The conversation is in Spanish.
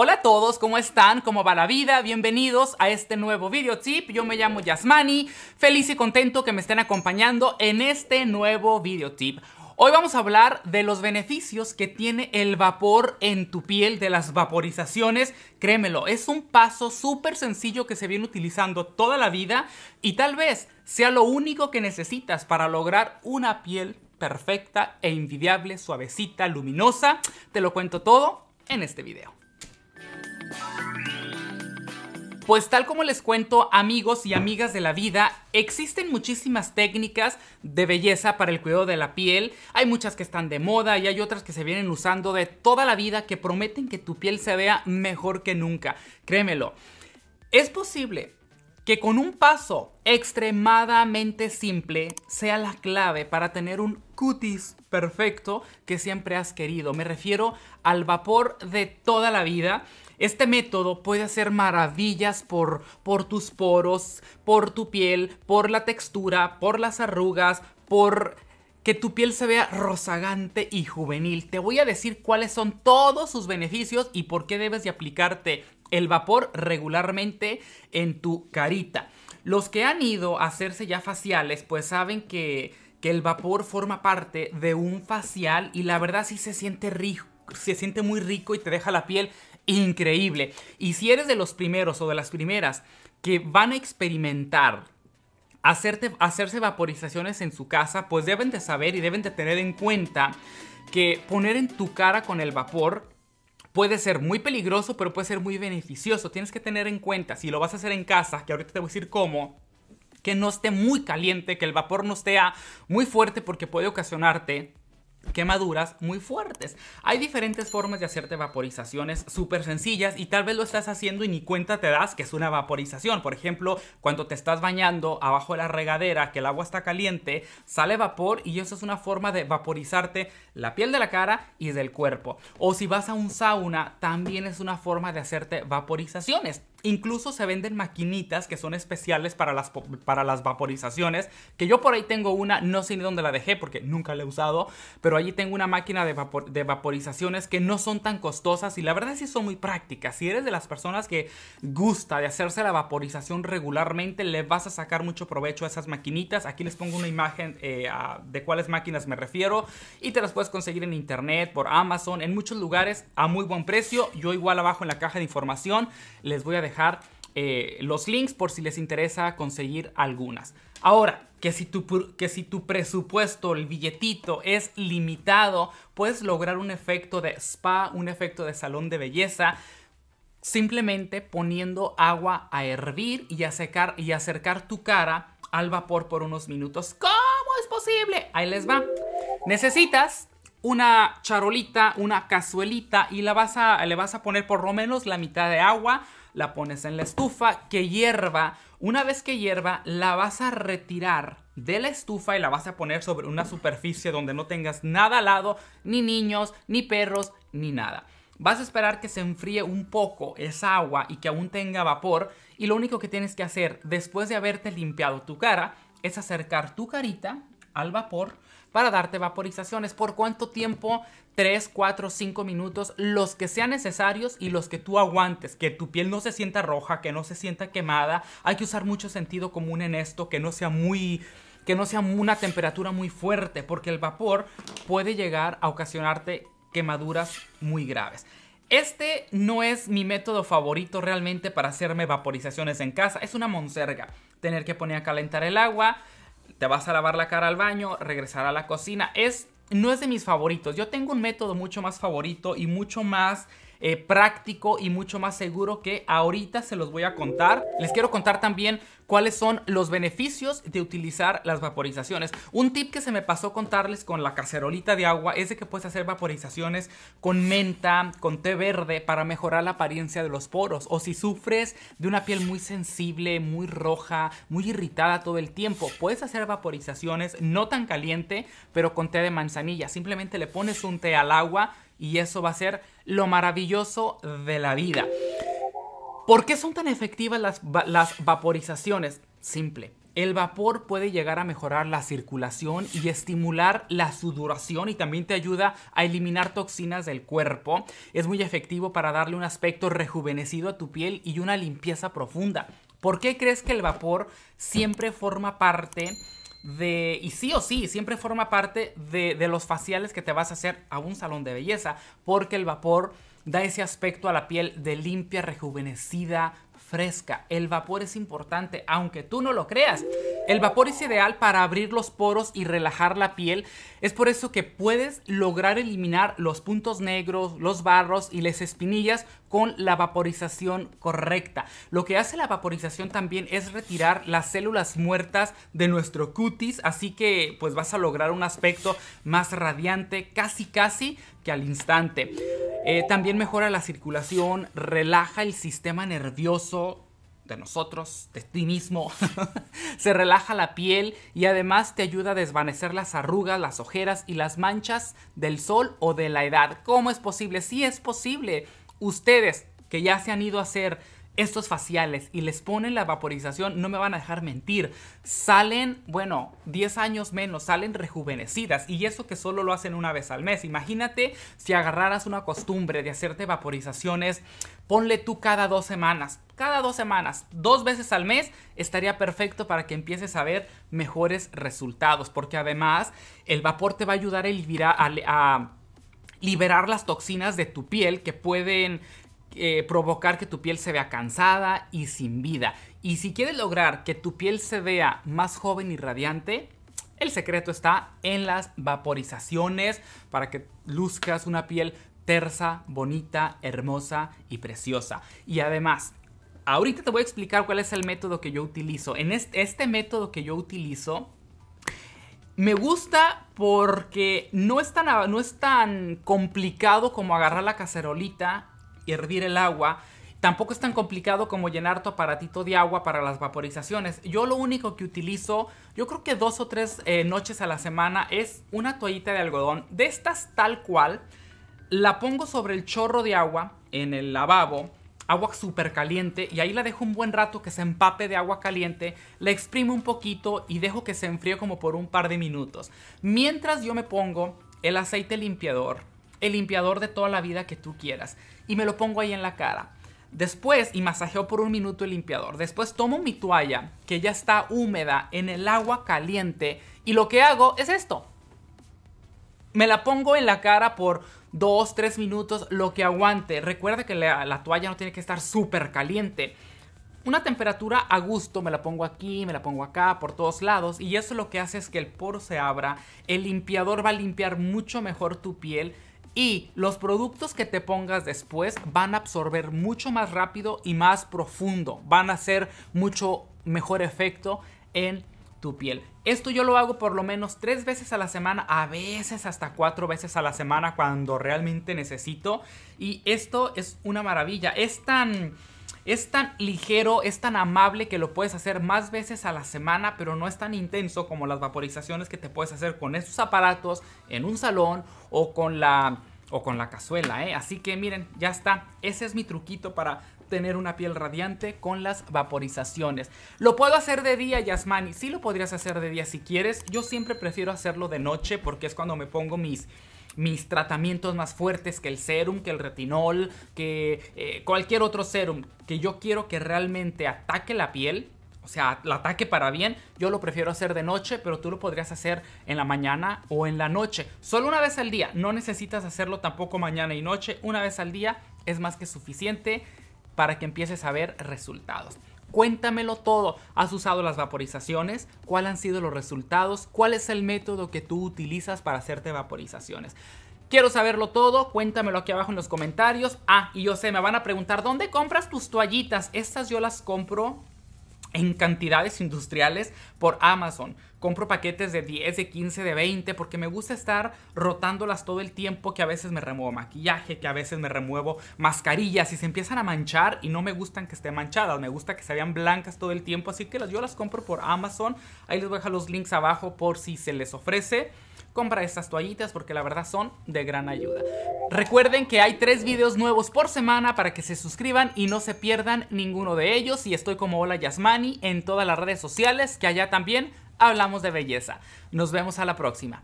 Hola a todos, ¿cómo están? ¿Cómo va la vida? Bienvenidos a este nuevo video tip. Yo me llamo Yasmani, feliz y contento que me estén acompañando en este nuevo video tip. Hoy vamos a hablar de los beneficios que tiene el vapor en tu piel, de las vaporizaciones. Créemelo, es un paso súper sencillo que se viene utilizando toda la vida y tal vez sea lo único que necesitas para lograr una piel perfecta e invidiable, suavecita, luminosa. Te lo cuento todo en este video. Pues tal como les cuento amigos y amigas de la vida, existen muchísimas técnicas de belleza para el cuidado de la piel. Hay muchas que están de moda y hay otras que se vienen usando de toda la vida que prometen que tu piel se vea mejor que nunca. Créemelo. Es posible que con un paso extremadamente simple sea la clave para tener un cutis perfecto que siempre has querido. Me refiero al vapor de toda la vida. Este método puede hacer maravillas por, por tus poros, por tu piel, por la textura, por las arrugas, por que tu piel se vea rozagante y juvenil. Te voy a decir cuáles son todos sus beneficios y por qué debes de aplicarte el vapor regularmente en tu carita. Los que han ido a hacerse ya faciales, pues saben que, el vapor forma parte de un facial y la verdad sí se siente rico, se siente muy rico y te deja la piel increíble. Y si eres de los primeros o de las primeras que van a experimentar hacerse vaporizaciones en su casa, pues deben de saber y deben de tener en cuenta que poner en tu cara con el vapor puede ser muy peligroso, pero puede ser muy beneficioso. Tienes que tener en cuenta, si lo vas a hacer en casa, que ahorita te voy a decir cómo, que no esté muy caliente, que el vapor no esté muy fuerte porque puede ocasionarte quemaduras muy fuertes. Hay diferentes formas de hacerte vaporizaciones súper sencillas y tal vez lo estás haciendo y ni cuenta te das que es una vaporización. Por ejemplo, cuando te estás bañando abajo de la regadera, que el agua está caliente, sale vapor y eso es una forma de vaporizarte la piel de la cara y del cuerpo. O si vas a un sauna, también es una forma de hacerte vaporizaciones. Incluso se venden maquinitas que son especiales para las, para las vaporizaciones, que yo por ahí tengo una, no sé ni dónde la dejé porque nunca la he usado, pero allí tengo una máquina de, de vaporizaciones que no son tan costosas y la verdad sí son muy prácticas. Si eres de las personas que gusta de hacerse la vaporización regularmente, le vas a sacar mucho provecho a esas maquinitas. Aquí les pongo una imagen eh, de cuáles máquinas me refiero y te las puedes conseguir en internet, por Amazon, en muchos lugares a muy buen precio. Yo igual abajo en la caja de información les voy a dejar eh, los links por si les interesa conseguir algunas. Ahora, que si, tu, que si tu presupuesto, el billetito es limitado, puedes lograr un efecto de spa, un efecto de salón de belleza, simplemente poniendo agua a hervir y, a secar y acercar tu cara al vapor por unos minutos. ¿Cómo es posible? Ahí les va. Necesitas una charolita, una cazuelita y la vas a, le vas a poner por lo menos la mitad de agua la pones en la estufa que hierva. Una vez que hierva, la vas a retirar de la estufa y la vas a poner sobre una superficie donde no tengas nada al lado, ni niños, ni perros, ni nada. Vas a esperar que se enfríe un poco esa agua y que aún tenga vapor y lo único que tienes que hacer después de haberte limpiado tu cara es acercar tu carita al vapor para darte vaporizaciones. ¿Por cuánto tiempo? 3, 4, 5 minutos, los que sean necesarios y los que tú aguantes, que tu piel no se sienta roja, que no se sienta quemada. Hay que usar mucho sentido común en esto, que no sea muy que no sea una temperatura muy fuerte, porque el vapor puede llegar a ocasionarte quemaduras muy graves. Este no es mi método favorito realmente para hacerme vaporizaciones en casa. Es una monserga. Tener que poner a calentar el agua, te vas a lavar la cara al baño, regresar a la cocina. Es, no es de mis favoritos. Yo tengo un método mucho más favorito y mucho más eh, práctico y mucho más seguro que ahorita se los voy a contar. Les quiero contar también cuáles son los beneficios de utilizar las vaporizaciones. Un tip que se me pasó contarles con la cacerolita de agua es de que puedes hacer vaporizaciones con menta, con té verde para mejorar la apariencia de los poros. O si sufres de una piel muy sensible, muy roja, muy irritada todo el tiempo, puedes hacer vaporizaciones no tan caliente, pero con té de manzanilla. Simplemente le pones un té al agua y eso va a ser lo maravilloso de la vida. ¿Por qué son tan efectivas las, vaporizaciones? Simple. El vapor puede llegar a mejorar la circulación y estimular la sudoración y también te ayuda a eliminar toxinas del cuerpo. Es muy efectivo para darle un aspecto rejuvenecido a tu piel y una limpieza profunda. ¿Por qué crees que el vapor siempre forma parte de, y sí o sí, siempre forma parte de, de los faciales que te vas a hacer a un salón de belleza, porque el vapor da ese aspecto a la piel de limpia, rejuvenecida, fresca. El vapor es importante, aunque tú no lo creas. El vapor es ideal para abrir los poros y relajar la piel. Es por eso que puedes lograr eliminar los puntos negros, los barros y las espinillas con la vaporización correcta. Lo que hace la vaporización también es retirar las células muertas de nuestro cutis, así que pues vas a lograr un aspecto más radiante, casi casi que al instante. Eh, también mejora la circulación, relaja el sistema nervioso, de nosotros, de ti mismo. se relaja la piel y además te ayuda a desvanecer las arrugas, las ojeras y las manchas del sol o de la edad. ¿Cómo es posible? si es posible. Ustedes que ya se han ido a hacer estos faciales y les ponen la vaporización, no me van a dejar mentir, salen, bueno, 10 años menos, salen rejuvenecidas y eso que solo lo hacen una vez al mes. Imagínate si agarraras una costumbre de hacerte vaporizaciones, ponle tú cada dos semanas, cada dos semanas, dos veces al mes, estaría perfecto para que empieces a ver mejores resultados, porque además el vapor te va a ayudar a, liberar, a liberar las toxinas de tu piel que pueden eh, provocar que tu piel se vea cansada y sin vida. Y si quieres lograr que tu piel se vea más joven y radiante, el secreto está en las vaporizaciones para que luzcas una piel tersa, bonita, hermosa y preciosa. Y además, ahorita te voy a explicar cuál es el método que yo utilizo. En este, método que yo utilizo, me gusta porque no es, tan, no es tan complicado como agarrar la cacerolita hervir el agua. Tampoco es tan complicado como llenar tu aparatito de agua para las vaporizaciones. Yo lo único que utilizo, yo creo que dos o tres eh, noches a la semana, es una toallita de algodón. De estas tal cual, la pongo sobre el chorro de agua en el lavabo, agua súper caliente, y ahí la dejo un buen rato que se empape de agua caliente, la exprimo un poquito y dejo que se enfríe como por un par de minutos. Mientras yo me pongo el aceite limpiador, el limpiador de toda la vida que tú quieras. Y me lo pongo ahí en la cara. Después, y masajeo por un minuto el limpiador. Después tomo mi toalla, que ya está húmeda, en el agua caliente. Y lo que hago es esto. Me la pongo en la cara por dos, tres minutos, lo que aguante. Recuerda que la, la toalla no tiene que estar súper caliente. Una temperatura a gusto, me la pongo aquí, me la pongo acá, por todos lados. Y eso lo que hace es que el poro se abra. El limpiador va a limpiar mucho mejor tu piel y los productos que te pongas después van a absorber mucho más rápido y más profundo. Van a hacer mucho mejor efecto en tu piel. Esto yo lo hago por lo menos tres veces a la semana, a veces hasta cuatro veces a la semana cuando realmente necesito. Y esto es una maravilla. Es tan es tan ligero, es tan amable que lo puedes hacer más veces a la semana, pero no es tan intenso como las vaporizaciones que te puedes hacer con estos aparatos en un salón o con la o con la cazuela, ¿eh? Así que miren, ya está. Ese es mi truquito para tener una piel radiante con las vaporizaciones. Lo puedo hacer de día, Yasmani. Sí lo podrías hacer de día si quieres. Yo siempre prefiero hacerlo de noche porque es cuando me pongo mis mis tratamientos más fuertes que el serum, que el retinol, que eh, cualquier otro serum que yo quiero que realmente ataque la piel, o sea, la ataque para bien, yo lo prefiero hacer de noche, pero tú lo podrías hacer en la mañana o en la noche. Solo una vez al día, no necesitas hacerlo tampoco mañana y noche, una vez al día es más que suficiente para que empieces a ver resultados. Cuéntamelo todo. ¿Has usado las vaporizaciones? ¿Cuáles han sido los resultados? ¿Cuál es el método que tú utilizas para hacerte vaporizaciones? Quiero saberlo todo, cuéntamelo aquí abajo en los comentarios. Ah, y yo sé, me van a preguntar, ¿dónde compras tus toallitas? Estas yo las compro en cantidades industriales por Amazon. Compro paquetes de 10, de 15, de 20 porque me gusta estar rotándolas todo el tiempo que a veces me remuevo maquillaje, que a veces me remuevo mascarillas y se empiezan a manchar y no me gustan que estén manchadas, me gusta que se vean blancas todo el tiempo, así que yo las compro por Amazon. Ahí les voy a dejar los links abajo por si se les ofrece compra estas toallitas porque la verdad son de gran ayuda. Recuerden que hay tres videos nuevos por semana para que se suscriban y no se pierdan ninguno de ellos. Y estoy como Hola Yasmani en todas las redes sociales, que allá también hablamos de belleza. Nos vemos a la próxima.